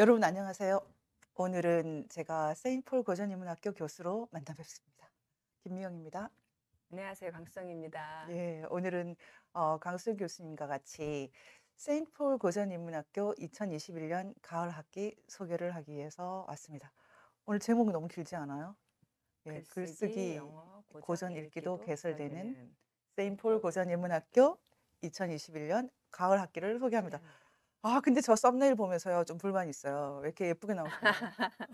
여러분 안녕하세요. 오늘은 제가 세인폴 고전인문학교 교수로 만나 뵙습니다. 김미영입니다. 안녕하세요. 강수정입니다. 예, 오늘은 어, 강수 교수님과 같이 세인폴 고전인문학교 2021년 가을 학기 소개를 하기 위해서 왔습니다. 오늘 제목이 너무 길지 않아요? 예, 글쓰기, 글쓰기 영어, 고전, 고전, 읽기도 개설되는 세인폴 고전인문학교 2021년 가을 학기를 소개합니다. 음. 아, 근데 저 썸네일 보면서요. 좀 불만 있어요. 왜 이렇게 예쁘게 나오세나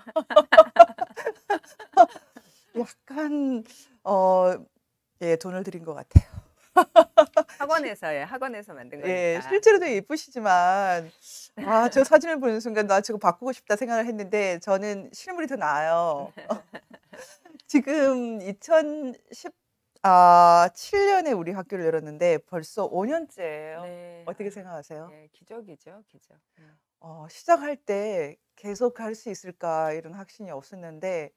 약간 어, 예, 돈을 들인 것 같아요. 학원에서 예, 학원에서 만든 거 예, 실제로도 예쁘시지만 아, 저 사진을 보는 순간 나 저거 바꾸고 싶다 생각을 했는데 저는 실물이 더 나아요. 지금 2010 아, 7년에 우리 학교를 열었는데 벌써 5년째예요. 네. 어떻게 생각하세요? 네, 기적이죠, 기적. 예. 어, 시작할 때 계속 할 수 있을까 이런 확신이 없었는데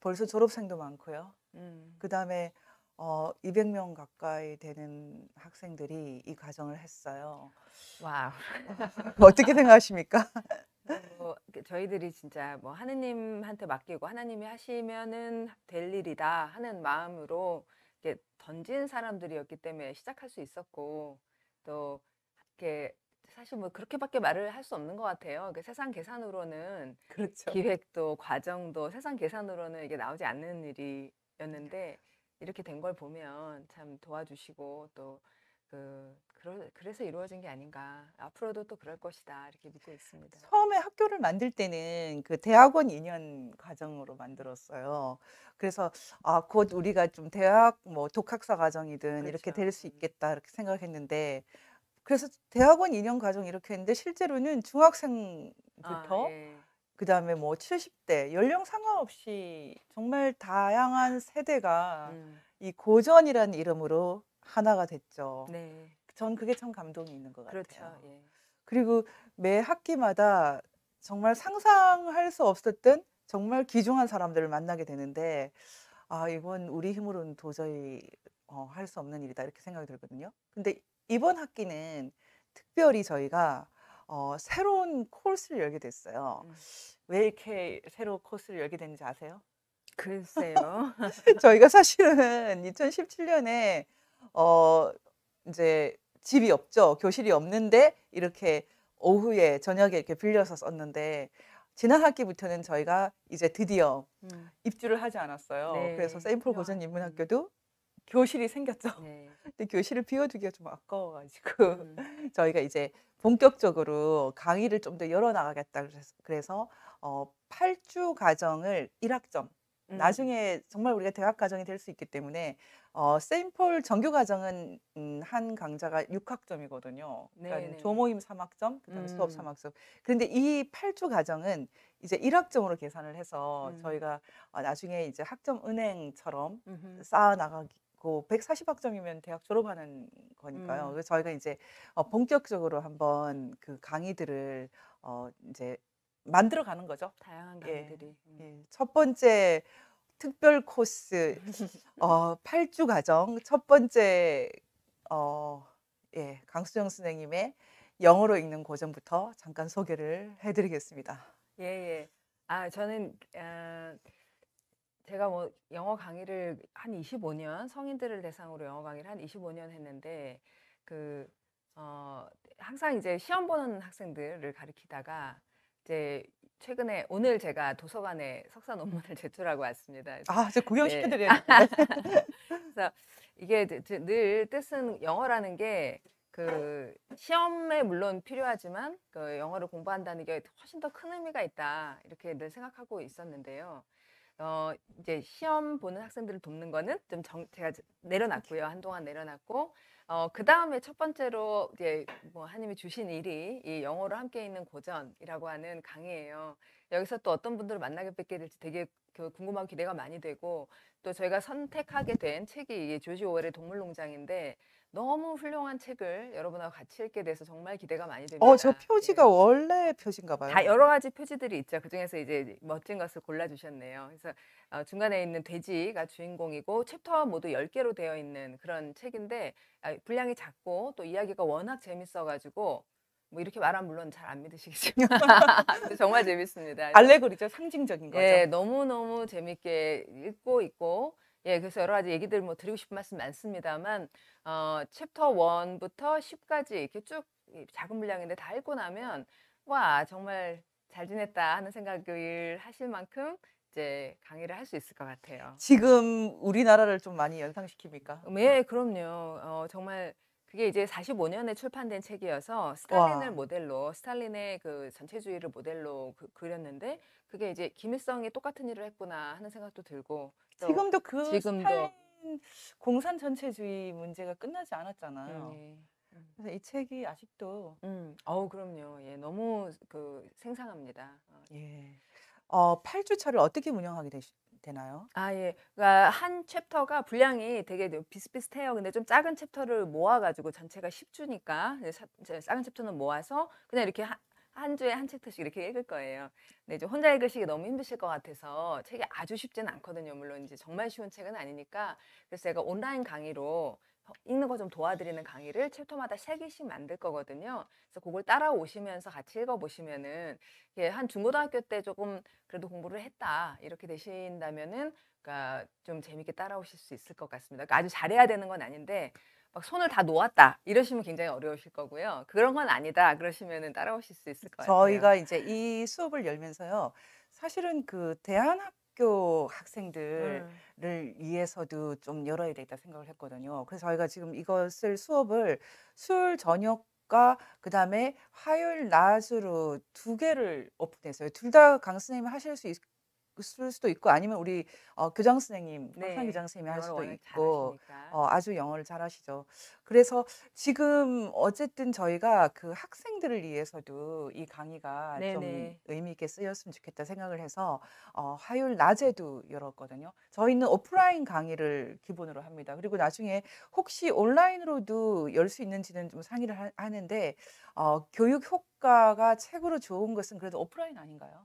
벌써 졸업생도 많고요. 음. 그다음에 어, 200명 가까이 되는 학생들이 이 과정을 했어요. 와. 어떻게 생각하십니까? 뭐, 그 저희들이 진짜 뭐 하느님한테 맡기고 하나님이 하시면은 될 일이다 하는 마음으로 이렇게 던진 사람들이었기 때문에 시작할 수 있었고 또 이렇게 사실 뭐 그렇게밖에 말을 할 수 없는 것 같아요. 그러니까 세상 계산으로는 그렇죠. 기획도 과정도 세상 계산으로는 이게 나오지 않는 일이었는데 네. 이렇게 된 걸 보면 참 도와주시고 또그 그래서 이루어진 게 아닌가. 앞으로도 또 그럴 것이다. 이렇게 믿고 있습니다. 처음에 학교를 만들 때는 그 대학원 2년 과정으로 만들었어요. 그래서 아, 곧 우리가 좀 대학 뭐 독학사 과정이든 그렇죠. 이렇게 될수 음. 있겠다. 이렇게 생각했는데 그래서 대학원 2년 과정 이렇게 했는데 실제로는 중학생부터 아, 예. 그다음에 뭐 70대 연령 상관없이 정말 다양한 세대가 음. 이 고전이라는 이름으로 하나가 됐죠. 네. 전 그게 참 감동이 있는 것 그렇죠. 같아요. 그렇죠. 예. 그리고 매 학기마다 정말 상상할 수 없었던 정말 귀중한 사람들을 만나게 되는데 아 이건 우리 힘으로는 도저히 어, 할수 없는 일이다 이렇게 생각이 들거든요. 근데 이번 학기는 특별히 저희가 어, 새로운 코스를 열게 됐어요. 음. 왜 이렇게 새로 코스를 열게 됐는지 아세요? 글쎄요. 저희가 사실은 2017년에 어 이제 집이 없죠. 교실이 없는데 이렇게 오후에 저녁에 이렇게 빌려서 썼는데 지난 학기부터는 저희가 이제 드디어 음. 입주를 하지 않았어요. 네. 그래서 세인폴 고전 인문학교도 음. 교실이 생겼죠. 네. 근데 교실을 비워두기가 좀 아까워가지고 음. 저희가 이제 본격적으로 강의를 좀 더 열어나가겠다 그래서, 그래서 어, 8주 과정을 1학점 음. 나중에 정말 우리가 대학 과정이 될 수 있기 때문에 어, 세인폴 정규 과정은 음, 한 강좌가 6학점이거든요. 그러니까 조모임 3학점, 그다음에 음. 수업 3학점. 그런데 이 8주 과정은 이제 1학점으로 계산을 해서 음. 저희가 어, 나중에 이제 학점 은행처럼 음흠. 쌓아 나가기 고 140학점이면 대학 졸업하는 거니까요. 음. 그래서 저희가 이제 어, 본격적으로 한번 그 강의들을 어, 이제 만들어 가는 거죠. 다양한 강들이. 예, 음. 예. 첫 번째 특별 코스 어, 8주 과정 첫 번째 어, 예, 강수정 선생님의 영어로 읽는 고전부터 잠깐 소개를 해드리겠습니다. 예, 예. 아, 저는 어, 제가 뭐 영어 강의를 한 25년 성인들을 대상으로 영어 강의를 한 25년 했는데 그 어, 항상 이제 시험 보는 학생들을 가르치다가 이제 최근에 오늘 제가 도서관에 석사 논문을 제출하고 왔습니다. 아, 저 구경시켜드려요. 네. 그래서 이게 늘 뜻은 영어라는 게 그 시험에 물론 필요하지만 그 영어를 공부한다는 게 훨씬 더 큰 의미가 있다 이렇게 늘 생각하고 있었는데요. 어 이제 시험 보는 학생들을 돕는 거는 좀 정, 제가 내려놨고요 한동안 내려놨고 어, 그 다음에 첫 번째로 이제 뭐하님이 주신 일이 이 영어로 함께 있는 고전이라고 하는 강의예요. 여기서 또 어떤 분들을 만나게 뵙게 될지 되게 그궁금한 기대가 많이 되고 또 저희가 선택하게 된 책이 조지 오웰의 동물농장인데 너무 훌륭한 책을 여러분하고 같이 읽게 돼서 정말 기대가 많이 됩니다. 어, 저 표지가 네. 원래 표지인가 봐요. 다 여러 가지 표지들이 있죠. 그중에서 이제 멋진 것을 골라 주셨네요. 그래서 어, 중간에 있는 돼지가 주인공이고 챕터 모두 10개로 되어 있는 그런 책인데 아, 분량이 작고 또 이야기가 워낙 재밌어 가지고 뭐 이렇게 말하면 물론 잘 안 믿으시겠지만 정말 재밌습니다. 알레고리죠. 상징적인 거죠. 네, 너무너무 재밌게 읽고 있고 예, 그래서 여러 가지 얘기들 뭐 드리고 싶은 말씀 많습니다만 어, 챕터 1부터 10까지 이렇게 쭉 작은 분량인데 다 읽고 나면 와, 정말 잘 지냈다 하는 생각을 하실 만큼 이제 강의를 할 수 있을 것 같아요. 지금 우리나라를 좀 많이 연상시킵니까? 음, 예, 그럼요. 어, 정말 그게 이제 45년에 출판된 책이어서 스탈린을 와. 모델로 스탈린의 그 전체주의를 모델로 그, 그렸는데 그게 이제 김일성이 똑같은 일을 했구나 하는 생각도 들고 있어. 지금도 그 지금도. 스탈린 공산 전체주의 문제가 끝나지 않았잖아요. 네. 음. 그래서 이 책이 아직도 음, 어우 그럼요. 예, 너무 그 생생합니다. 어, 예. 어, 8주차를 어떻게 운영하게 되시, 되나요? 아, 예. 그러니까 한 챕터가 분량이 되게 네, 비슷비슷해요. 근데 좀 작은 챕터를 모아가지고 전체가 10주니까 작은 챕터는 모아서 그냥 이렇게 한 주에 한 챕터씩 이렇게 읽을 거예요. 근데 이제 혼자 읽으시기 너무 힘드실 것 같아서 책이 아주 쉽지는 않거든요. 물론 이제 정말 쉬운 책은 아니니까 그래서 제가 온라인 강의로 어, 읽는 거 좀 도와드리는 강의를 챕터마다 세 개씩 만들 거거든요. 그래서 그걸 따라오시면서 같이 읽어보시면은 이게 한 중고등학교 때 조금 그래도 공부를 했다 이렇게 되신다면은 그러니까 좀 재밌게 따라오실 수 있을 것 같습니다. 그러니까 아주 잘해야 되는 건 아닌데 막 손을 다 놓았다 이러시면 굉장히 어려우실 거고요. 그런 건 아니다 그러시면은 따라오실 수 있을 거예요. 저희가 이제 이 수업을 열면서요. 사실은 그 대안학교 학생들을 음. 위해서도 좀 열어야 되겠다 생각을 했거든요. 그래서 저희가 지금 이것을 수업을 수요일 저녁 그 다음에 화요일 낮으로 두 개를 오픈했어요. 둘 다 강수님이 하실 수 있, 있을 수도 있고 아니면 우리 어, 교장 선생님, 네. 학생 교장 선생님이 할 수도 있고 어, 아주 영어를 잘하시죠. 그래서 지금 어쨌든 저희가 그 학생들을 위해서도 이 강의가 네네. 좀 의미 있게 쓰였으면 좋겠다 생각을 해서 어, 화요일 낮에도 열었거든요. 저희는 오프라인 강의를 기본으로 합니다. 그리고 나중에 혹시 온라인으로도 열 수 있는지는 좀 상의를 하, 는데 어, 교육 효과가 책으로 좋은 것은 그래도 오프라인 아닌가요?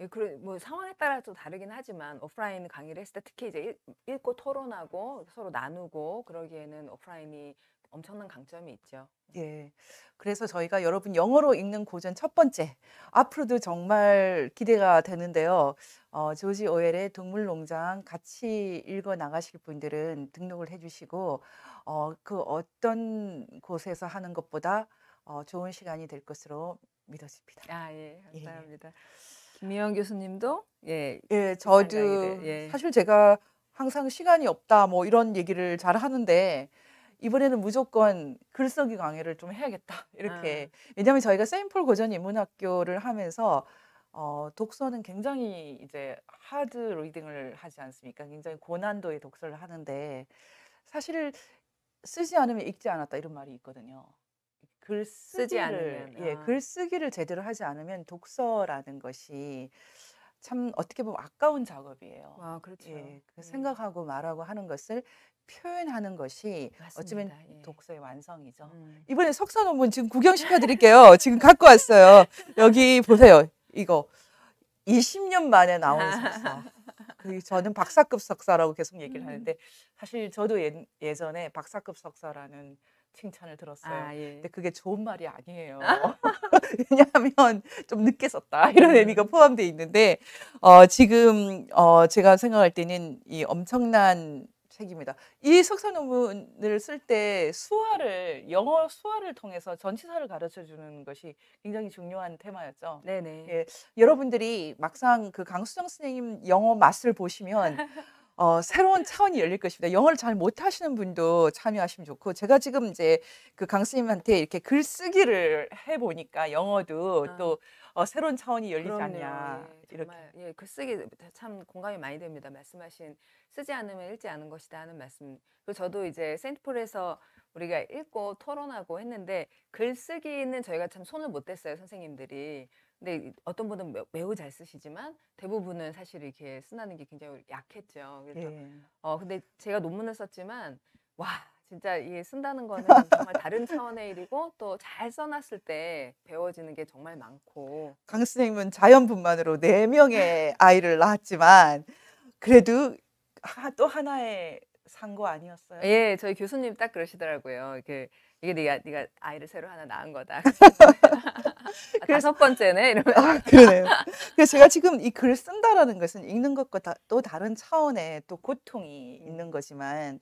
예, 그런 뭐 상황에 따라서 다르긴 하지만 오프라인 강의를 했을 때 특히 이제 읽, 읽고 토론하고 서로 나누고 그러기에는 오프라인이 엄청난 강점이 있죠. 음. 예. 그래서 저희가 여러분 영어로 읽는 고전 첫 번째 앞으로도 정말 기대가 되는데요. 어, 조지 오웰의 동물농장 같이 읽어 나가실 분들은 등록을 해주시고 어, 그 어떤 곳에서 하는 것보다 어, 좋은 시간이 될 것으로 믿어집니다. 아 예, 예. 감사합니다. 예. 김희영 교수님도 예, 예 저도 예. 사실 제가 항상 시간이 없다 뭐 이런 얘기를 잘 하는데 이번에는 무조건 글쓰기 강의를 좀 해야겠다 이렇게 아. 왜냐하면 저희가 세인폴 고전 인문학교를 하면서 어, 독서는 굉장히 이제 하드 리딩을 하지 않습니까? 굉장히 고난도의 독서를 하는데 사실 쓰지 않으면 읽지 않았다 이런 말이 있거든요. 글 쓰지 않으면 예, 아. 글쓰기를 제대로 하지 않으면 독서라는 것이 참 어떻게 보면 아까운 작업이에요. 아, 그렇죠. 예, 그 예. 생각하고 말하고 하는 것을 표현하는 것이 맞습니다. 어쩌면 예. 독서의 완성이죠. 음. 이번에 석사 논문 지금 구경시켜 드릴게요. 지금 갖고 왔어요. 여기 보세요. 이거 20년 만에 나온 석사. 그 저는 박사급 석사라고 계속 얘기를 음. 하는데 사실 저도 예, 예전에 박사급 석사라는 칭찬을 들었어요. 아, 예. 근데 그게 좋은 말이 아니에요. 아. 왜냐하면 좀 늦게 썼다 아, 이런 예. 의미가 포함되어 있는데 어, 지금 어, 제가 생각할 때는 이 엄청난 책입니다. 이 석사 논문을 쓸 때 수화를 영어 수화를 통해서 전치사를 가르쳐 주는 것이 굉장히 중요한 테마였죠. 네네. 예, 여러분들이 막상 그 강수정 선생님 영어 맛을 보시면 어, 새로운 차원이 열릴 것입니다. 영어를 잘 못하시는 분도 참여하시면 좋고 제가 지금 이제 그 강수님한테 이렇게 글쓰기를 해 보니까 영어도 아. 또 어, 새로운 차원이 열리지 그럼요. 않냐 예, 이렇게 정말, 예, 글쓰기 참 공감이 많이 됩니다. 말씀하신 쓰지 않으면 읽지 않은 것이다 하는 말씀. 그 저도 이제 센트폴에서 우리가 읽고 토론하고 했는데 글쓰기는 저희가 참 손을 못 댔어요 선생님들이. 근데 어떤 분은 매우 잘 쓰시지만 대부분은 사실 이렇게 쓰나는 게 굉장히 약했죠. 그래서 예. 어 근데 제가 논문을 썼지만 와 진짜 이게 쓴다는 거는 정말 다른 차원의 일이고 또 잘 써놨을 때 배워지는 게 정말 많고 강 선생님은 자연분만으로 네 명의 아이를 낳았지만 그래도 또 하나의 산거 아니었어요? 예, 저희 교수님 딱 그러시더라고요. 이렇게 이게 네가 네가 아이를 새로 하나 낳은 거다. 그래서 첫 뭐 아, 번째네 이러면 아, 그러네요. 그래서 제가 지금 이 글을 쓴다라는 것은 읽는 것과 다, 또 다른 차원의 또 고통이 있는 거지만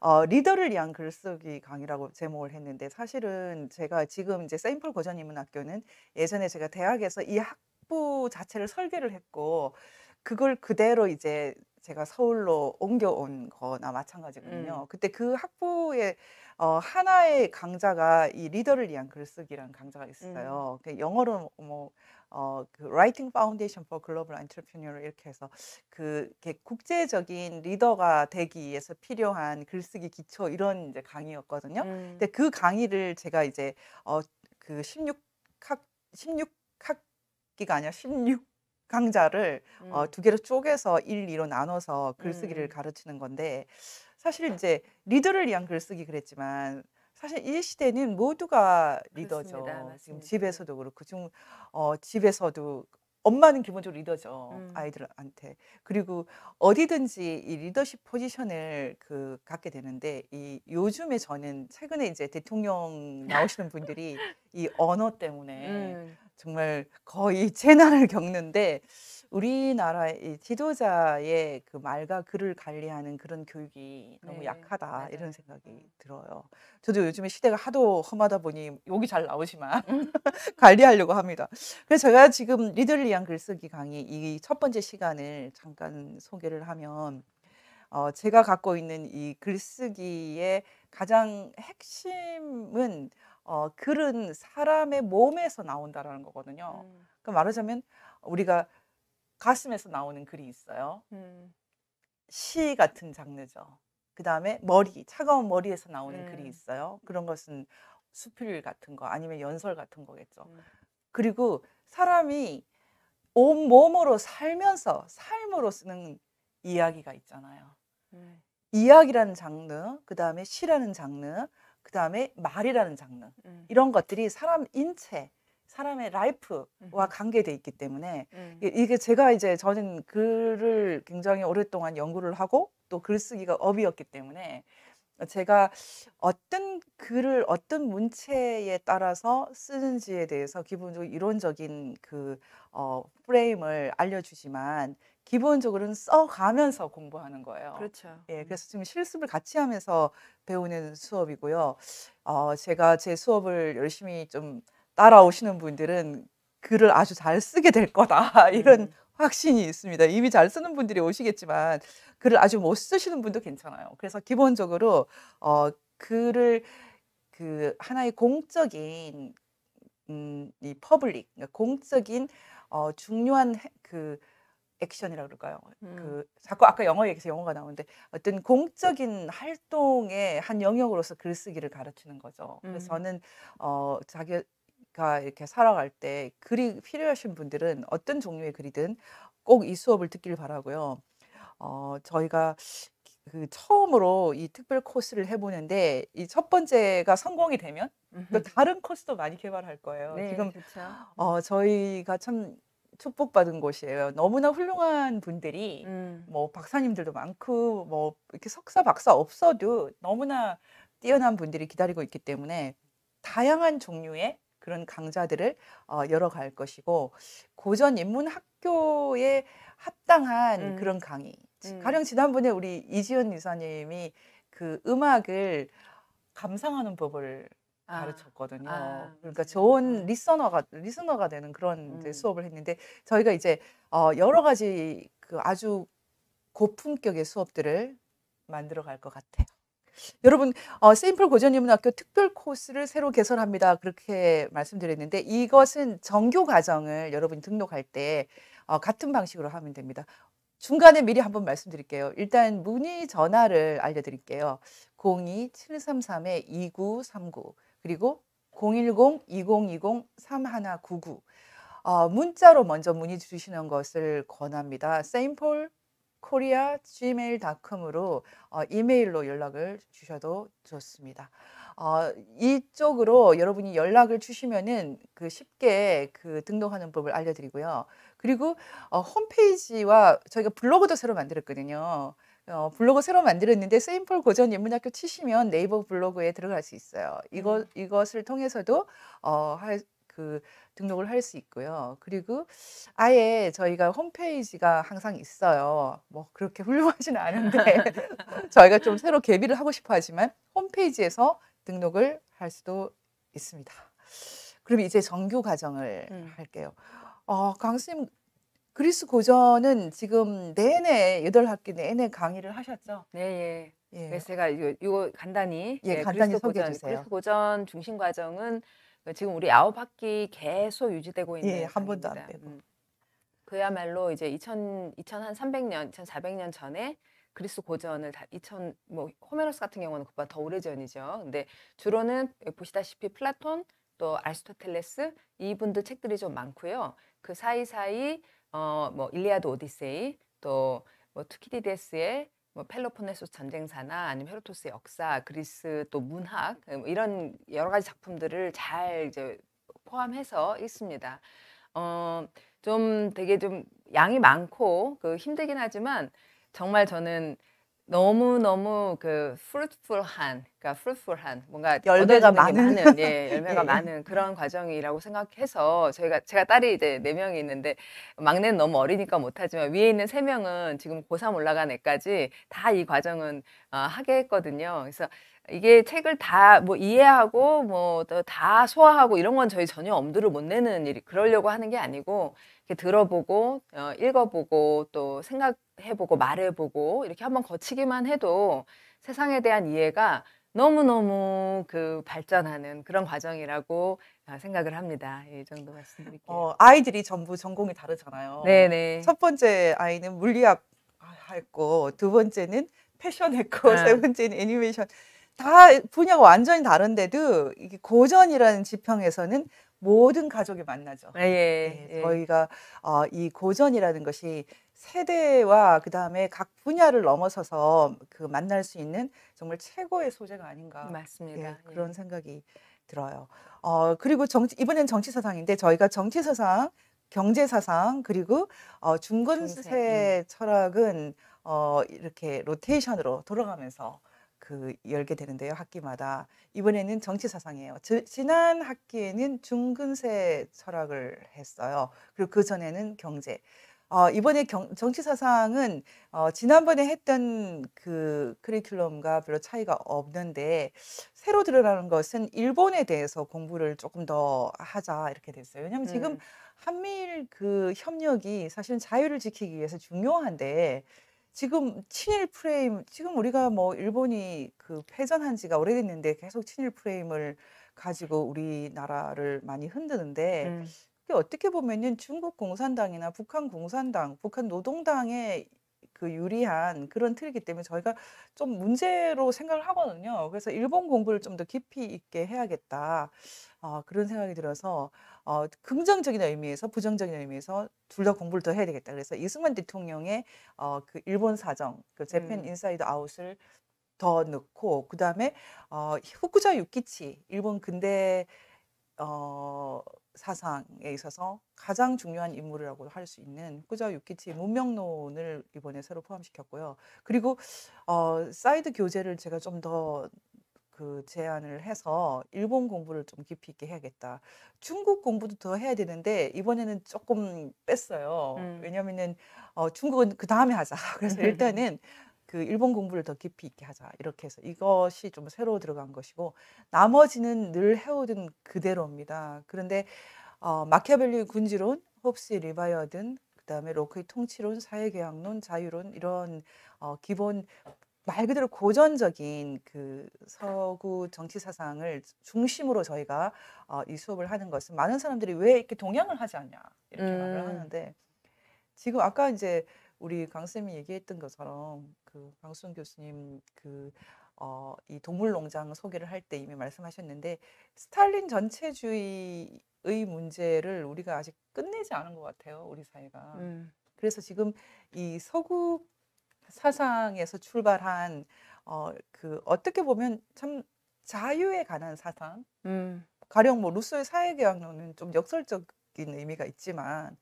어, 리더를 위한 글쓰기 강의라고 제목을 했는데 사실은 제가 지금 이제 세인폴 고전인문학교는 예전에 제가 대학에서 이 학부 자체를 설계를 했고 그걸 그대로 이제 제가 서울로 옮겨온 거나 마찬가지거든요. 음. 그때 그 학부에 어, 하나의 강자가 이 리더를 위한 글쓰기라는 강자가 있어요. 음. 그 영어로 뭐 어, 그 Writing Foundation for Global Entrepreneur 이렇게 해서 그 이렇게 국제적인 리더가 되기 위해서 필요한 글쓰기 기초 이런 이제 강의였거든요. 음. 근데 그 강의를 제가 이제 어, 그 16학 16학기가 아니라 16 강좌를 어, 음. 어, 두 개로 쪼개서 1, 2로 나눠서 글쓰기를 음. 가르치는 건데 사실 이제 리더를 위한 글쓰기 그랬지만 사실 이 시대는 모두가 리더죠. 지금 집에서도 그렇고 지금 어, 집에서도 엄마는 기본적으로 리더죠 음. 아이들한테 그리고 어디든지 이 리더십 포지션을 그 갖게 되는데 이 요즘에 저는 최근에 이제 대통령 나오시는 분들이 이 언어 때문에 음. 정말 거의 재난을 겪는데 우리나라의 지도자의 그 말과 글을 관리하는 그런 교육이 너무 네, 약하다 맞아요. 이런 생각이 들어요. 저도 요즘에 시대가 하도 험하다 보니 욕이 잘 나오지만 음. 관리하려고 합니다. 그래서 제가 지금 리더를 위한 글쓰기 강의 이 첫 번째 시간을 잠깐 소개를 하면 어, 제가 갖고 있는 이 글쓰기의 가장 핵심은 어, 글은 사람의 몸에서 나온다라는 거거든요. 음. 그 말하자면 우리가 가슴에서 나오는 글이 있어요. 음. 시 같은 장르죠. 그 다음에 머리, 차가운 머리에서 나오는 음. 글이 있어요. 그런 것은 수필 같은 거 아니면 연설 같은 거겠죠. 음. 그리고 사람이 온 몸으로 살면서 삶으로 쓰는 이야기가 있잖아요. 음. 이야기라는 장르, 그 다음에 시라는 장르, 그 다음에 말이라는 장르 음. 이런 것들이 사람 인체 사람의 라이프와 음. 관계돼 있기 때문에 음. 이게 제가 이제 저는 글을 굉장히 오랫동안 연구를 하고 또 글쓰기가 업이었기 때문에 제가 어떤 글을 어떤 문체에 따라서 쓰는지에 대해서 기본적으로 이론적인 그 어, 프레임을 알려주지만 기본적으로는 써가면서 공부하는 거예요. 그렇죠. 예, 음. 그래서 지금 실습을 같이 하면서 배우는 수업이고요. 어, 제가 제 수업을 열심히 좀 따라오시는 분들은 글을 아주 잘 쓰게 될 거다 네. 이런 음. 확신이 있습니다. 이미 잘 쓰는 분들이 오시겠지만 글을 아주 못 쓰시는 분도 괜찮아요. 그래서 기본적으로 어, 글을 그 하나의 공적인 음, 이 퍼블릭 그러니까 공적인 어, 중요한 그 액션이라 그럴까요? 음. 그 자꾸 아까 영어 얘기해서 영어가 나오는데 어떤 공적인 활동의 한 영역으로서 글쓰기를 가르치는 거죠. 그래서 음. 저는 어 자기 가 이렇게 살아갈 때 글이 필요하신 분들은 어떤 종류의 글이든 꼭 이 수업을 듣길 바라고요. 어, 저희가 그 처음으로 이 특별 코스를 해보는데 이 첫 번째가 성공이 되면 또 다른 코스도 많이 개발할 거예요. 네, 지금 그쵸. 어, 저희가 참 축복받은 곳이에요. 너무나 훌륭한 분들이 음. 뭐 박사님들도 많고 뭐 이렇게 석사 박사 없어도 너무나 뛰어난 분들이 기다리고 있기 때문에 다양한 종류의 그런 강좌들을 어, 열어갈 것이고 고전 인문 학교에 합당한 음. 그런 강의. 음. 가령 지난번에 우리 이지연 이사님이 그 음악을 감상하는 법을 아, 가르쳤거든요. 아. 그러니까 음. 좋은 리서너가 리스너가 되는 그런 음. 수업을 했는데 저희가 이제 어, 여러 가지 그 아주 고품격의 수업들을 만들어 갈 것 같아요. 여러분 어, 세인폴 고전인문학교 특별 코스를 새로 개설합니다. 그렇게 말씀드렸는데 이것은 정교 과정을 여러분 등록할 때 어, 같은 방식으로 하면 됩니다. 중간에 미리 한번 말씀드릴게요. 일단 문의 전화를 알려드릴게요. 02-733-2939 그리고 010-2020-3199 어, 문자로 먼저 문의 주시는 것을 권합니다. 세인폴 코리아 gmail.com으로 어, 이메일로 연락을 주셔도 좋습니다. 어, 이쪽으로 여러분이 연락을 주시면은 그 쉽게 그 등록하는 법을 알려드리고요. 그리고 어, 홈페이지와 저희가 블로그도 새로 만들었거든요. 어, 블로그 새로 만들었는데 세인폴 고전 예문학교 치시면 네이버 블로그에 들어갈 수 있어요. 이거 음. 이것을 통해서도 어, 할, 그 등록을 할 수 있고요. 그리고 아예 저희가 홈페이지가 항상 있어요. 뭐 그렇게 훌륭하지는 않은데 저희가 좀 새로 개비를 하고 싶어 하지만 홈페이지에서 등록을 할 수도 있습니다. 그럼 이제 정규 과정을 음. 할게요. 어, 강수님 그리스 고전은 지금 내내 여덟 학기 내내 강의를 하셨죠? 네, 예. 예. 그래서 제가 이거, 이거 간단히 예, 네, 간단히 소개해 고전, 주세요. 그리스 고전 중심 과정은 지금 우리 아홉 학기 계속 유지되고 예, 있는 예, 한 번도 안 빼고. 음. 그야말로 이제 2000 2300년, 2400년 전에 그리스 고전을 다 2000, 뭐 호메로스 같은 경우는 그보다 더 오래전이죠. 근데 주로는 보시다시피 플라톤 또 아리스토텔레스 이분들 책들이 좀 많고요. 그 사이사이 어, 뭐 일리아드 오디세이 또 뭐 투키디데스의 뭐 펠로폰네소스 전쟁사나 아니면 헤로토스의 역사, 그리스 또 문학 음, 이런 여러 가지 작품들을 잘 이제 포함해서 읽습니다 어, 좀 되게 좀 양이 많고 그 힘들긴 하지만 정말 저는 너무너무 그 fruitful한, 그러니까 fruitful한, 뭔가 열매가 많은, 많은 예, 열매가 예. 많은 그런 과정이라고 생각해서 저희가, 제가 딸이 이제 네 명이 있는데 막내는 너무 어리니까 못하지만 위에 있는 세 명은 지금 고3 올라간 애까지 다 이 과정은 어, 하게 했거든요. 그래서 이게 책을 다 뭐 이해하고 뭐다 소화하고 이런 건 저희 전혀 엄두를 못 내는 일이 그러려고 하는 게 아니고 이렇게 들어보고 어, 읽어보고 또 생각 해보고 말해보고 이렇게 한번 거치기만 해도 세상에 대한 이해가 너무너무 그 발전하는 그런 과정이라고 아, 생각을 합니다. 예, 이 정도 어, 말씀드릴게요. 어, 아이들이 전부 전공이 다르잖아요. 네네. 첫 번째 아이는 물리학 했고 두 번째는 패션 했고 아. 세 번째는 애니메이션 다 분야가 완전히 다른데도 이게 고전이라는 지평에서는 모든 가족이 만나죠. 아, 예, 예. 예. 저희가 어, 이 고전이라는 것이 세대와 그다음에 각 분야를 넘어서서 그 만날 수 있는 정말 최고의 소재가 아닌가 예 맞습니다. 네, 그런 생각이 들어요. 어, 그리고 정치, 이번엔 정치사상인데 저희가 정치사상, 경제사상, 그리고 어, 중근세 정세. 예. 철학은 어, 이렇게 로테이션으로 돌아가면서 그 열게 되는데요. 학기마다. 이번에는 정치사상이에요. 지, 지난 학기에는 중근세 철학을 했어요. 그리고 그전에는 경제. 어, 이번에 경, 정치 사상은 어, 지난번에 했던 그 커리큘럼과 별로 차이가 없는데 새로 드러나는 것은 일본에 대해서 공부를 조금 더 하자 이렇게 됐어요. 왜냐하면 음. 네. 지금 한미일 그 협력이 사실은 자유를 지키기 위해서 중요한데 지금 친일 프레임 지금 우리가 뭐 일본이 그 패전한 지가 오래됐는데 계속 친일 프레임을 가지고 우리나라를 많이 흔드는데 음. 어떻게 보면은 중국 공산당이나 북한 공산당, 북한 노동당의그 유리한 그런 틀이기 때문에 저희가 좀 문제로 생각을 하거든요. 그래서 일본 공부를 좀 더 깊이 있게 해야겠다. 어, 그런 생각이 들어서 어, 긍정적인 의미에서 부정적인 의미에서 둘 다 공부를 더 해야 되겠다. 그래서 이승만 대통령의 어, 그 일본 사정, 그 재팬 음. 인사이드 아웃을 더 넣고 그 다음에 어, 후쿠자 유키치 일본 근대 어, 사상에 있어서 가장 중요한 인물이라고 할 수 있는 후자 유키치의 문명론을 이번에 새로 포함시켰고요. 그리고 어, 사이드 교재를 제가 좀 더 그 제안을 해서 일본 공부를 좀 깊이 있게 해야겠다. 중국 공부도 더 해야 되는데 이번에는 조금 뺐어요. 음. 왜냐면은 어, 중국은 그 다음에 하자. 그래서 음. 일단은 그 일본 공부를 더 깊이 있게 하자 이렇게 해서 이것이 좀 새로 들어간 것이고 나머지는 늘 해오던 그대로입니다. 그런데 어, 마키아벨리 군지론, 홉스 리바이어든 그다음에 로크의 통치론, 사회계약론, 자유론 이런 어, 기본 말 그대로 고전적인 그 서구 정치 사상을 중심으로 저희가 어, 이 수업을 하는 것은 많은 사람들이 왜 이렇게 동양을 하지 않냐 이렇게 음. 말을 하는데 지금 아까 이제 우리 강쌤이 얘기했던 것처럼 그 방순 교수님 그 어, 이 동물농장 소개를 할 때 이미 말씀하셨는데 스탈린 전체주의의 문제를 우리가 아직 끝내지 않은 것 같아요 우리 사회가 음. 그래서 지금 이 서구 사상에서 출발한 어, 그 어떻게 보면 참 자유에 관한 사상 음. 가령 뭐 루소의 사회계약론은 좀 역설적인 의미가 있지만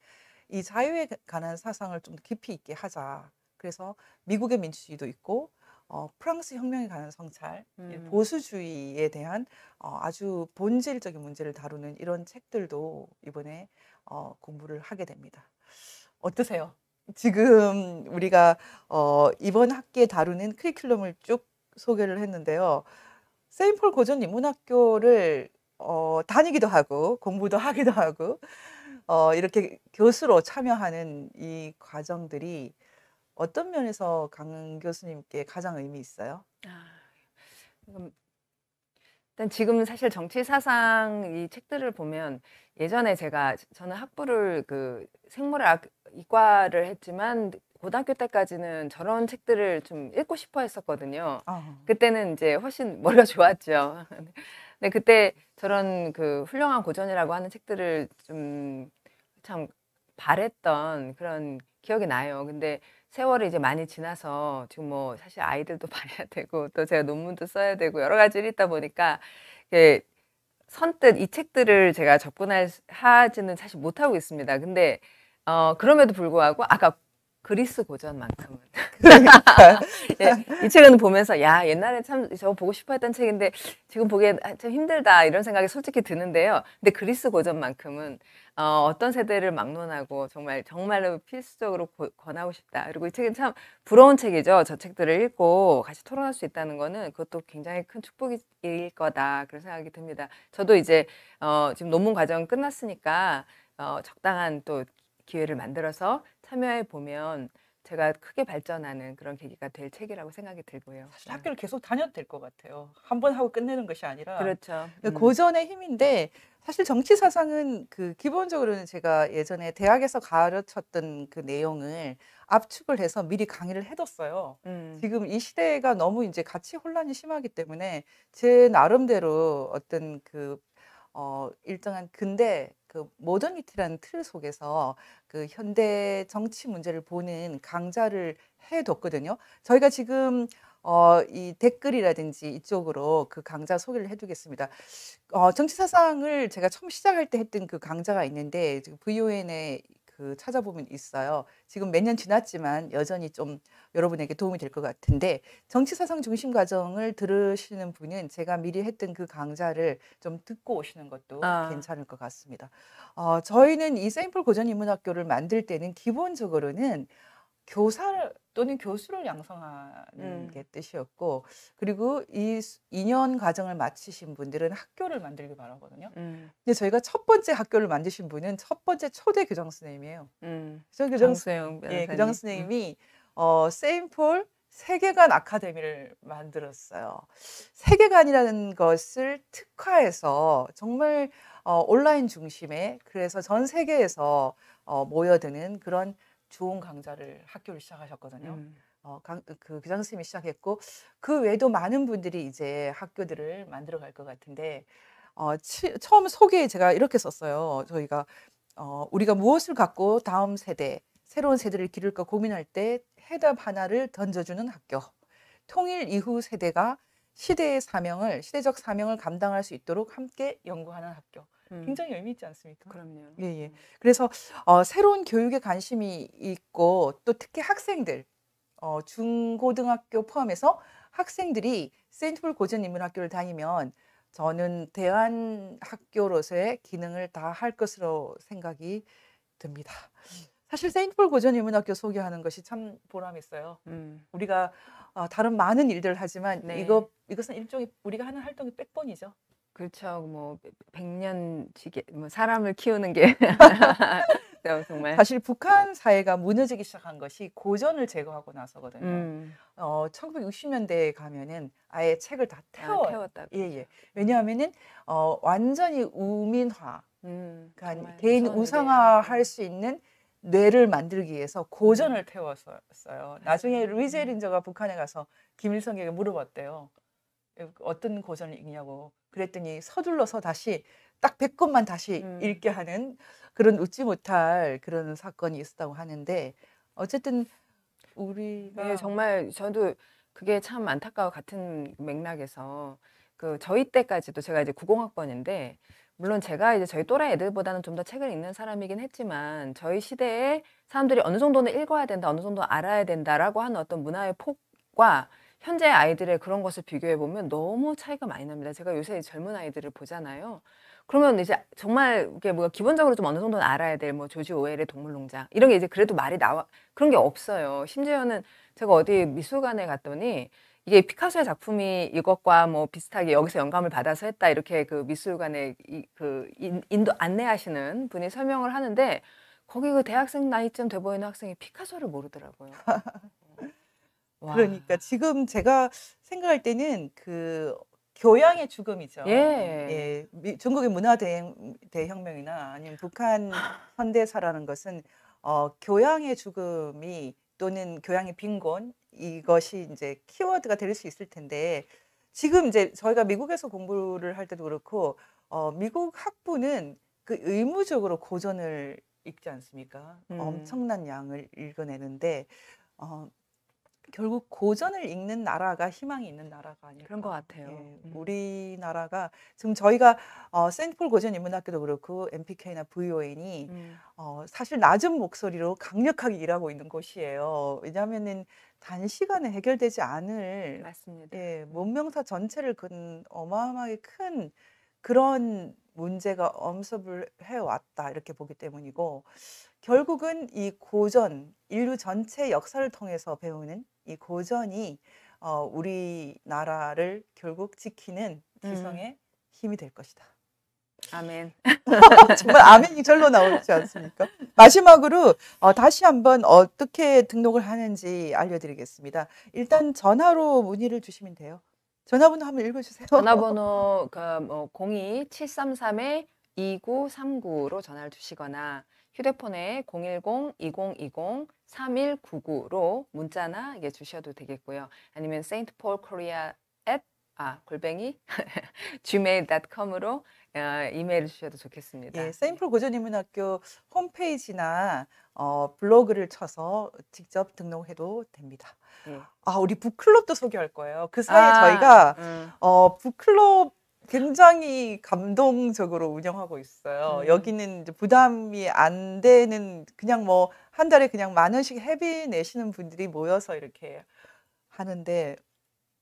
이 자유에 관한 사상을 좀 깊이 있게 하자. 그래서 미국의 민주주의도 있고 어, 프랑스 혁명에 관한 성찰, 예, 음. 보수주의에 대한 어, 아주 본질적인 문제를 다루는 이런 책들도 이번에 어, 공부를 하게 됩니다. 어떠세요? 지금 우리가 어, 이번 학기에 다루는 커리큘럼을 쭉 소개를 했는데요. 세인폴 고전 인문학교를 어, 다니기도 하고 공부도 하기도 하고 어, 이렇게 교수로 참여하는 이 과정들이 어떤 면에서 강 교수님께 가장 의미 있어요? 아, 일단 지금 사실 정치 사상 이 책들을 보면 예전에 제가 저는 학부를 그 생물학 이과를 했지만 고등학교 때까지는 저런 책들을 좀 읽고 싶어 했었거든요. 어. 그때는 이제 훨씬 머리가 좋았죠. 네, 그때 저런 그 훌륭한 고전이라고 하는 책들을 좀 참 바랬던 그런 기억이 나요. 근데 세월이 이제 많이 지나서 지금 뭐 사실 아이들도 봐야 되고 또 제가 논문도 써야 되고 여러 가지를 있다 보니까 선뜻 이 책들을 제가 접근하지는 사실 못하고 있습니다. 근데 어, 그럼에도 불구하고 아까 그리스 고전만큼은. 그이 그러니까 책은 보면서 야 옛날에 참 저거 보고 싶어했던 책인데 지금 보기에 아, 참 힘들다 이런 생각이 솔직히 드는데요. 근데 그리스 고전만큼은 어, 어떤 세대를 막론하고 정말 정말로 필수적으로 고, 권하고 싶다. 그리고 이 책은 참 부러운 책이죠. 저 책들을 읽고 같이 토론할 수 있다는 거는 그것도 굉장히 큰 축복일 거다 그런 생각이 듭니다. 저도 이제 어, 지금 논문 과정 끝났으니까 어, 적당한 또 기회를 만들어서 참여해 보면 제가 크게 발전하는 그런 계기가 될 책이라고 생각이 들고요. 사실 네. 학교를 계속 다녀도 될 것 같아요. 한 번 하고 끝내는 것이 아니라. 그렇죠. 음. 고전의 힘인데 사실 정치 사상은 그 기본적으로는 제가 예전에 대학에서 가르쳤던 그 내용을 압축을 해서 미리 강의를 해뒀어요. 음. 지금 이 시대가 너무 이제 가치 혼란이 심하기 때문에 제 나름대로 어떤 그 어, 일정한 근대 그 모더니티라는 틀 속에서 그 현대 정치 문제를 보는 강좌를 해뒀거든요. 저희가 지금 어, 이 댓글이라든지 이쪽으로 그 강좌 소개를 해두겠습니다. 어, 정치사상을 제가 처음 시작할 때 했던 그 강좌가 있는데 지금 VON에 그 찾아보면 있어요. 지금 몇 년 지났지만 여전히 좀 여러분에게 도움이 될 것 같은데 정치사상 중심 과정을 들으시는 분은 제가 미리 했던 그 강좌를 좀 듣고 오시는 것도 아. 괜찮을 것 같습니다. 어, 저희는 이 세인폴 고전 인문학교를 만들 때는 기본적으로는 교사를 또는 교수를 양성하는 음. 게 뜻이었고 그리고 이 2년 과정을 마치신 분들은 학교를 만들기 바라거든요. 음. 근데 저희가 첫 번째 학교를 만드신 분은 첫 번째 초대 교장 선생님이에요. 음. 전 교장 선생님, 예, 교장 선생님이 어, 세인폴 세계관 아카데미를 만들었어요. 세계관이라는 것을 특화해서 정말 어, 온라인 중심에 그래서 전 세계에서 어, 모여드는 그런 좋은 강좌를 학교를 시작하셨거든요. 음. 어, 강, 그 교장 선생님이 시작했고 그 외에도 많은 분들이 이제 학교들을 만들어 갈 것 같은데 어, 치, 처음 소개에 제가 이렇게 썼어요. 저희가 어, 우리가 무엇을 갖고 다음 세대 새로운 세대를 기를까 고민할 때 해답 하나를 던져주는 학교. 통일 이후 세대가 시대의 사명을 시대적 사명을 감당할 수 있도록 함께 연구하는 학교. 음. 굉장히 의미 있지 않습니까? 그럼요. 예, 예. 음. 그래서 어, 새로운 교육에 관심이 있고 또 특히 학생들 어, 중고등학교 포함해서 학생들이 세인트폴 고전인문학교를 다니면 저는 대한학교로서의 기능을 다 할 것으로 생각이 듭니다. 사실 세인트폴 고전인문학교 소개하는 것이 참 보람있어요. 음. 우리가 어, 다른 많은 일들을 하지만 네. 이거 이것은 일종의 우리가 하는 활동의 백번이죠. 그렇죠. 뭐 백년지게 뭐 사람을 키우는 게 네, 정말 사실 북한 사회가 무너지기 시작한 것이 고전을 제거하고 나서거든요. 음. 어, 1960년대에 가면은 아예 책을 다 아, 태워. 아, 예, 예. 왜냐하면은 어, 완전히 우민화. 음, 그러니까 개인 우상화 할수 음. 있는 뇌를 만들기 위해서 고전을 음. 태웠어요. 나중에 루이제 음. 린저가 북한에 가서 김일성에게 물어봤대요. 어떤 고전을 읽냐고 그랬더니 서둘러서 다시 딱1 0권만 다시 음. 읽게 하는 그런 웃지 못할 그런 사건이 있었다고 하는데 어쨌든 우리가 네, 정말 저도 그게 참 안타까워 같은 맥락에서 그 저희 때까지도 제가 이제 90학번인데 물론 제가 이제 저희 또래 애들보다는 좀 더 책을 읽는 사람이긴 했지만 저희 시대에 사람들이 어느 정도는 읽어야 된다 어느 정도 알아야 된다라고 하는 어떤 문화의 폭과 현재 아이들의 그런 것을 비교해 보면 너무 차이가 많이 납니다. 제가 요새 젊은 아이들을 보잖아요. 그러면 이제 정말 이게 뭐 기본적으로 좀 어느 정도는 알아야 될 뭐 조지 오웰의 동물농장 이런 게 이제 그래도 말이 나와 그런 게 없어요. 심지어는 제가 어디 미술관에 갔더니 이게 피카소의 작품이 이것과 뭐 비슷하게 여기서 영감을 받아서 했다 이렇게 그 미술관에 그 인도 안내하시는 분이 설명을 하는데 거기 그 대학생 나이쯤 돼 보이는 학생이 피카소를 모르더라고요. 와. 그러니까 지금 제가 생각할 때는 그 교양의 죽음이죠. 예. 예. 중국의 문화 대혁명이나 아니면 북한 현대사라는 것은 어, 교양의 죽음이 또는 교양의 빈곤 이것이 이제 키워드가 될 수 있을 텐데 지금 이제 저희가 미국에서 공부를 할 때도 그렇고 어, 미국 학부는 그 의무적으로 고전을 읽지 않습니까? 음. 엄청난 양을 읽어내는데 어, 결국 고전을 읽는 나라가 희망이 있는 나라가 아닐까. 그런 것 같아요. 예, 음. 우리나라가 지금 저희가 어, 세인트폴 고전 인문학교도 그렇고 MPK나 VON이 음. 어, 사실 낮은 목소리로 강력하게 일하고 있는 곳이에요. 왜냐하면은 단시간에 해결되지 않을 맞습니다. 예, 문명사 전체를 그근 어마어마하게 큰 그런 문제가 엄습을 해왔다 이렇게 보기 때문이고 결국은 이 고전 인류 전체 역사를 통해서 배우는 이 고전이 어, 우리나라를 결국 지키는 음. 기성의 음. 힘이 될 것이다. 아멘. 정말 아멘이 절로 나오지 않습니까? 마지막으로 어, 다시 한번 어떻게 등록을 하는지 알려드리겠습니다. 일단 전화로 문의를 주시면 돼요. 전화번호 한번 읽어주세요. 전화번호 그뭐 0 2 7 3 3 2939로 전화를 주시거나 휴대폰에 010-2020 3199로 문자나 이게 주셔도 되겠고요. 아니면 세인트 폴 코리아 at 아 골뱅이 gmail.com으로 어, 이메일 주셔도 좋겠습니다. 예, 세인폴 고전인문학교 홈페이지나 어, 블로그를 쳐서 직접 등록해도 됩니다. 예. 아 우리 북클럽도 소개할 거예요. 그사이 아, 저희가 음. 어, 북클럽 굉장히 감동적으로 운영하고 있어요. 음. 여기는 부담이 안 되는 그냥 뭐한 달에 그냥 만 원씩 회비 내시는 분들이 모여서 이렇게 하는데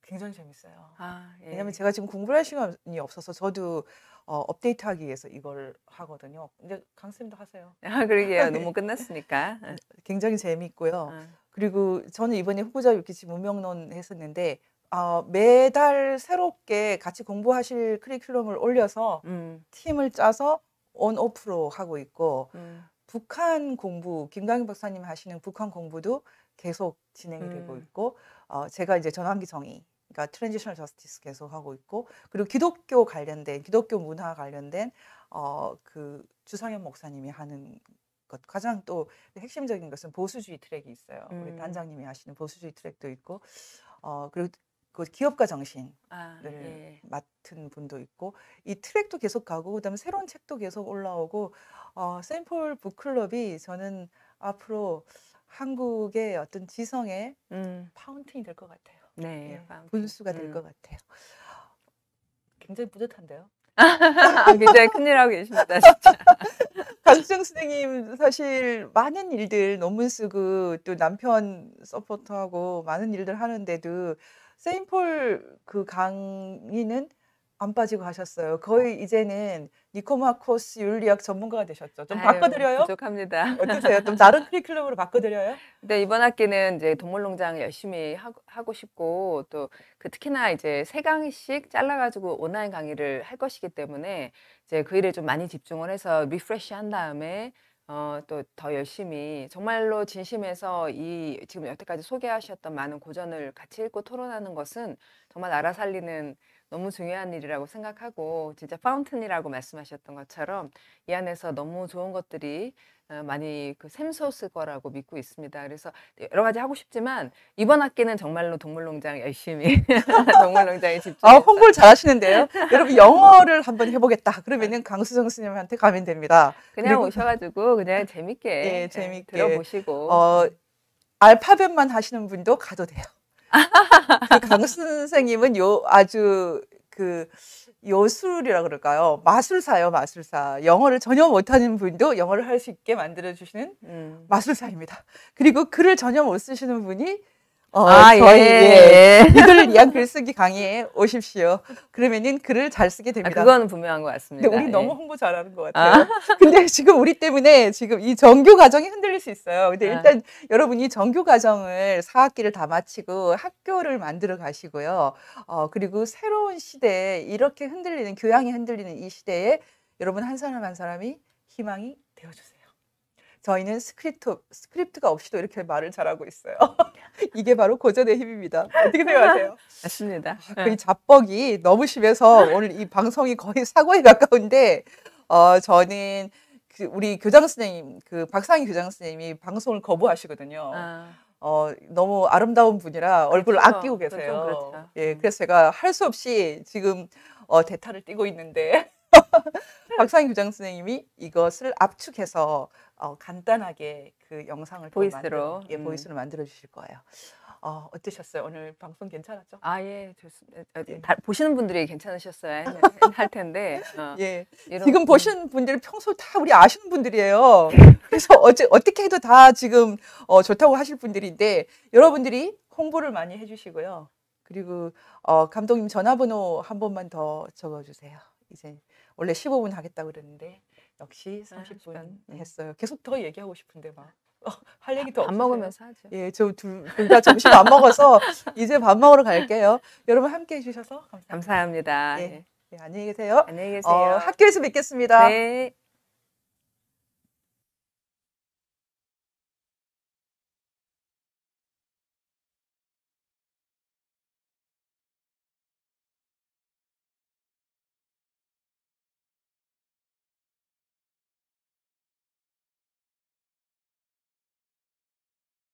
굉장히 재밌어요. 아, 예. 왜냐면 제가 지금 공부할 시간이 없어서 저도 어, 업데이트하기 위해서 이걸 하거든요. 근데 강쌤도 하세요. 아, 그러게요. 네. 너무 끝났으니까. 네, 굉장히 재미있고요. 아. 그리고 저는 이번에 후보자 유키치 무명론 했었는데 어, 매달 새롭게 같이 공부하실 크리큘럼을 올려서 음. 팀을 짜서 온 오프로 하고 있고 음. 북한 공부 김강희 박사님 하시는 북한 공부도 계속 진행이 되고 음. 있고 어, 제가 이제 전환기 정의 그러니까 트랜지셔널 저스티스 계속 하고 있고 그리고 기독교 관련된 기독교 문화 관련된 어, 그 주상현 목사님이 하는 것 가장 또 핵심적인 것은 보수주의 트랙이 있어요. 음. 우리 단장님이 하시는 보수주의 트랙도 있고 어, 그리고 그 기업가 정신을 아, 예. 맡은 분도 있고 이 트랙도 계속 가고 그다음에 새로운 책도 계속 올라오고 어, 샘플 북클럽이 저는 앞으로 한국의 어떤 지성의 음. 파운틴이 될 것 같아요. 네, 예, 분수가 될것 음. 같아요. 굉장히 뿌듯한데요. 아, 굉장히 큰일 하고 계십니다, 진짜. 강수정 선생님 사실 많은 일들 논문 쓰고 또 남편 서포터하고 많은 일들 하는데도 세인폴 그 강의는 안 빠지고 하셨어요. 거의 이제는 니코마코스 윤리학 전문가가 되셨죠. 좀 바꿔드려요? 부족합니다. 어떠세요? 좀 다른 커리큘럼으로 바꿔드려요? 근 네, 이번 학기는 이제 동물농장 열심히 하고, 하고 싶고 또 그 특히나 이제 세 강의씩 잘라가지고 온라인 강의를 할 것이기 때문에 이제 그 일에 좀 많이 집중을 해서 리프레시 한 다음에 어, 또 더 열심히 정말로 진심에서 이 지금 여태까지 소개하셨던 많은 고전을 같이 읽고 토론하는 것은 정말 알아 살리는 너무 중요한 일이라고 생각하고 진짜 파운튼이라고 말씀하셨던 것처럼 이 안에서 너무 좋은 것들이 어, 많이 그 샘솟을 거라고 믿고 있습니다. 그래서 여러 가지 하고 싶지만 이번 학기는 정말로 동물농장 열심히 동물농장에 집중. 아 홍보를 잘하시는데요. 여러분 영어를 한번 해보겠다. 그러면은 강수정 스님한테 가면 됩니다. 그냥 그리고, 오셔가지고 그냥 재밌게 예, 예 재밌게 들어보시고 어, 알파벳만 하시는 분도 가도 돼요. 그강 선생님은 요 아주 그 요술이라 그럴까요? 마술사요, 마술사. 영어를 전혀 못하는 분도 영어를 할 수 있게 만들어주시는 음. 마술사입니다. 그리고 글을 전혀 못 쓰시는 분이 어, 아, 예. 예. 이들을 위한 글쓰기 강의에 오십시오. 그러면은 글을 잘 쓰게 아, 됩니다. 아, 그거는 분명한 것 같습니다. 근데 우리 예. 너무 홍보 잘하는 것 아. 같아요. 아. 근데 지금 우리 때문에 지금 이 정규 과정이 흔들릴 수 있어요. 근데 아. 일단 여러분이 정규 과정을 4학기를 다 마치고 학교를 만들어 가시고요. 어, 그리고 새로운 시대에 이렇게 흔들리는 교양이 흔들리는 이 시대에 여러분 한 사람 한 사람이 희망이 되어주세요. 저희는 스크립트, 스크립트가 없이도 이렇게 말을 잘하고 있어요. 이게 바로 고전의 힘입니다. 어떻게 생각하세요? 맞습니다. 그 자뻑이 너무 심해서 오늘 이 방송이 거의 사고에 가까운데 어 저는 그 우리 교장 선생님 그 박상희 교장 선생님이 방송을 거부하시거든요. 아. 어 너무 아름다운 분이라 얼굴을 그렇죠. 아끼고 계세요. 그렇죠. 예, 음. 그래서 제가 할 수 없이 지금 어 대타를 띄고 있는데 박상희 교장 선생님이 이것을 압축해서 어, 간단하게 그 영상을 보이스로 만들, 예, 음. 보이스로 만들어 주실 거예요. 어, 어떠셨어요? 오늘 방송 괜찮았죠? 아, 예, 좋습니다. 어, 예. 다, 보시는 분들이 괜찮으셨어야 할 텐데. 어, 예. 이런, 지금 음. 보시는 분들 평소 다 우리 아시는 분들이에요. 그래서 어째, 어떻게 해도 다 지금 어, 좋다고 하실 분들인데, 여러분들이 홍보를 많이 해주시고요. 그리고 어, 감독님 전화번호 한 번만 더 적어주세요. 이제 원래 15분 하겠다고 그랬는데 역시 30분 아, 네. 했어요. 계속 더 얘기하고 싶은데 막. 어, 할 얘기 더밥 먹으면서 하죠. 예, 저둘다 점심 안 먹어서 이제 밥 먹으러 갈게요. 여러분 함께 해주셔서 감사합니다. 감사합니다. 예, 예. 예, 안녕히 계세요. 안녕히 계세요. 어, 학교에서 뵙겠습니다. 네.